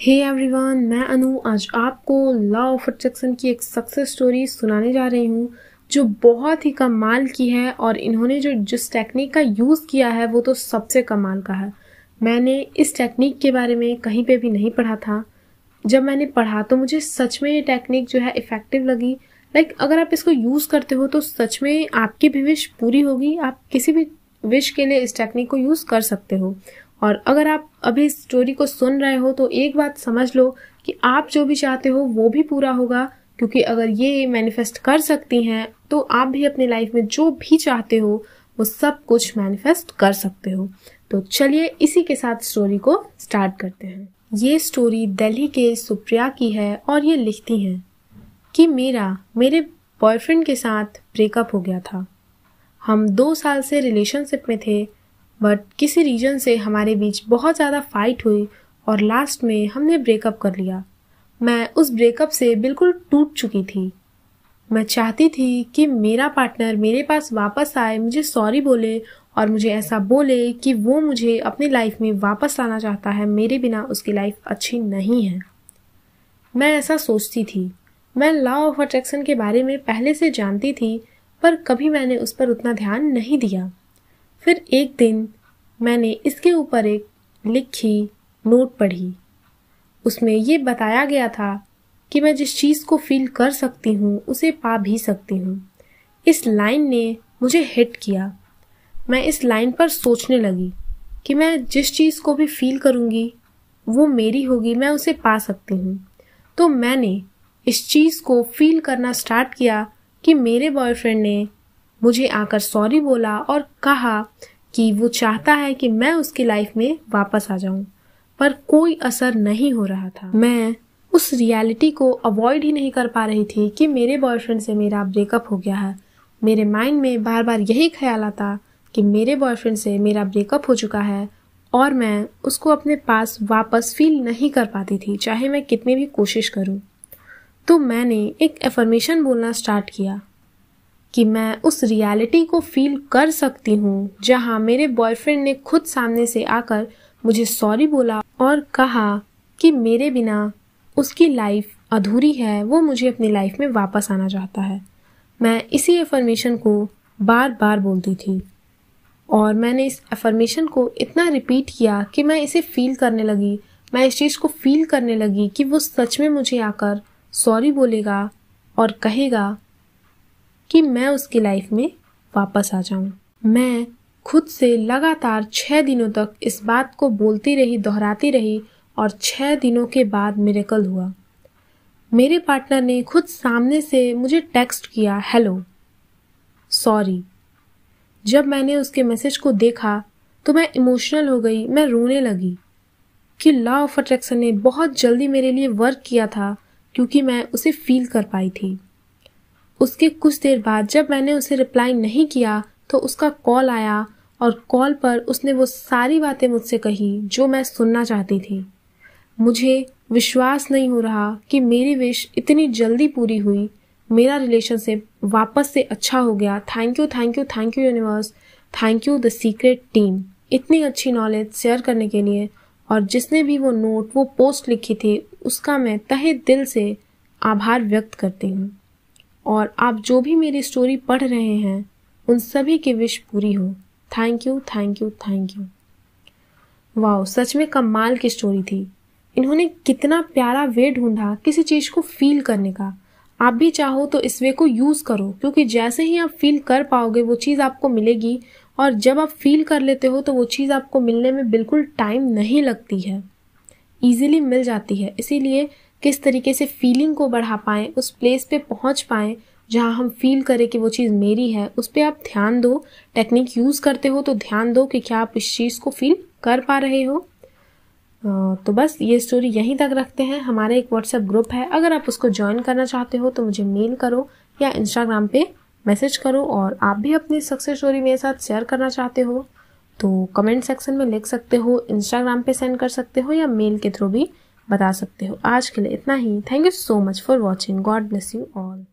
हे hey everyone मैं अनु आज आपको लॉ ऑफ अट्रैक्शन की एक सक्सेस स्टोरी सुनाने जा रही हूँ जो बहुत ही कमाल की है और इन्होंने जो जिस टेक्निक का यूज़ किया है वो तो सबसे कमाल का है मैंने इस टेक्निक के बारे में कहीं पे भी नहीं पढ़ा था जब मैंने पढ़ा तो मुझे सच में ये टेक्निक जो है इफ़ेक्टिव लगी लाइक अगर आप इसको यूज़ करते हो तो सच में आपकी भी विश पूरी होगी आप किसी भी विश के लिए इस टेक्निक को यूज़ कर सकते हो और अगर आप अभी इस स्टोरी को सुन रहे हो तो एक बात समझ लो कि आप जो भी चाहते हो वो भी पूरा होगा क्योंकि अगर ये मैनिफेस्ट कर सकती हैं तो आप भी अपने लाइफ में जो भी चाहते हो वो सब कुछ मैनिफेस्ट कर सकते हो तो चलिए इसी के साथ स्टोरी को स्टार्ट करते हैं ये स्टोरी दिल्ली के सुप्रिया की है और ये लिखती हैं कि मेरा मेरे बॉयफ्रेंड के साथ ब्रेकअप हो गया था हम दो साल से रिलेशनशिप में थे बट किसी रीज़न से हमारे बीच बहुत ज़्यादा फाइट हुई और लास्ट में हमने ब्रेकअप कर लिया मैं उस ब्रेकअप से बिल्कुल टूट चुकी थी मैं चाहती थी कि मेरा पार्टनर मेरे पास वापस आए मुझे सॉरी बोले और मुझे ऐसा बोले कि वो मुझे अपनी लाइफ में वापस लाना चाहता है मेरे बिना उसकी लाइफ अच्छी नहीं है मैं ऐसा सोचती थी मैं लॉ ऑफ अट्रैक्शन के बारे में पहले से जानती थी पर कभी मैंने उस पर उतना ध्यान नहीं दिया फिर एक दिन मैंने इसके ऊपर एक लिखी नोट पढ़ी उसमें ये बताया गया था कि मैं जिस चीज़ को फील कर सकती हूँ उसे पा भी सकती हूँ इस लाइन ने मुझे हिट किया मैं इस लाइन पर सोचने लगी कि मैं जिस चीज़ को भी फील करूँगी वो मेरी होगी मैं उसे पा सकती हूँ तो मैंने इस चीज़ को फील करना स्टार्ट किया कि मेरे बॉयफ्रेंड ने मुझे आकर सॉरी बोला और कहा कि वो चाहता है कि मैं उसकी लाइफ में वापस आ जाऊं पर कोई असर नहीं हो रहा था मैं उस रियलिटी को अवॉइड ही नहीं कर पा रही थी कि मेरे बॉयफ्रेंड से मेरा ब्रेकअप हो गया है मेरे माइंड में बार बार यही ख्याल आता कि मेरे बॉयफ्रेंड से मेरा ब्रेकअप हो चुका है और मैं उसको अपने पास वापस फील नहीं कर पाती थी चाहे मैं कितनी भी कोशिश करूं। तो मैंने एक एफर्मेशन बोलना स्टार्ट किया कि मैं उस रियलिटी को फील कर सकती हूँ जहाँ मेरे बॉयफ्रेंड ने खुद सामने से आकर मुझे सॉरी बोला और कहा कि मेरे बिना उसकी लाइफ अधूरी है वो मुझे अपनी लाइफ में वापस आना चाहता है मैं इसी एफर्मेशन को बार बार बोलती थी और मैंने इस एफर्मेशन को इतना रिपीट किया कि मैं इसे फील करने लगी मैं इस चीज़ को फील करने लगी कि वो सच में मुझे आकर सॉरी बोलेगा और कहेगा कि मैं उसकी लाइफ में वापस आ जाऊं मैं खुद से लगातार छः दिनों तक इस बात को बोलती रही दोहराती रही और छः दिनों के बाद मेरे कल हुआ मेरे पार्टनर ने खुद सामने से मुझे टेक्स्ट किया हेलो सॉरी जब मैंने उसके मैसेज को देखा तो मैं इमोशनल हो गई मैं रोने लगी कि लॉ ऑफ अट्रैक्शन ने बहुत जल्दी मेरे लिए वर्क किया था क्योंकि मैं उसे फील कर पाई थी उसके कुछ देर बाद जब मैंने उसे रिप्लाई नहीं किया तो उसका कॉल आया और कॉल पर उसने वो सारी बातें मुझसे कही जो मैं सुनना चाहती थी मुझे विश्वास नहीं हो रहा कि मेरी विश इतनी जल्दी पूरी हुई मेरा रिलेशनशिप वापस से अच्छा हो गया thank you thank you thank you universe thank you the secret team इतनी अच्छी नॉलेज शेयर करने के लिए और जिसने भी वो नोट वो पोस्ट लिखी थी उसका मैं तहे दिल से आभार व्यक्त करती हूँ और आप जो भी मेरी स्टोरी पढ़ रहे हैं उन सभी की विश पूरी हो thank you thank you thank you वाह सच में कमाल की स्टोरी थी इन्होंने कितना प्यारा वे ढूंढा किसी चीज़ को फील करने का आप भी चाहो तो इस वे को यूज़ करो क्योंकि जैसे ही आप फील कर पाओगे वो चीज़ आपको मिलेगी और जब आप फील कर लेते हो तो वो चीज़ आपको मिलने में बिल्कुल टाइम नहीं लगती है इजीली मिल जाती है इसीलिए किस तरीके से फीलिंग को बढ़ा पाएँ उस प्लेस पे पहुँच पाएँ जहाँ हम फील करें कि वो चीज़ मेरी है उस पर आप ध्यान दो टेक्निक यूज़ करते हो तो ध्यान दो कि क्या आप इस चीज़ को फील कर पा रहे हो तो बस ये स्टोरी यहीं तक रखते हैं हमारा एक व्हाट्सएप ग्रुप है अगर आप उसको ज्वाइन करना चाहते हो तो मुझे मेल करो या इंस्टाग्राम पे मैसेज करो और आप भी अपनी सक्सेस स्टोरी मेरे साथ शेयर करना चाहते हो तो कमेंट सेक्शन में लिख सकते हो इंस्टाग्राम पे सेंड कर सकते हो या मेल के थ्रू भी बता सकते हो आज के लिए इतना ही thank you so much for watching God bless you all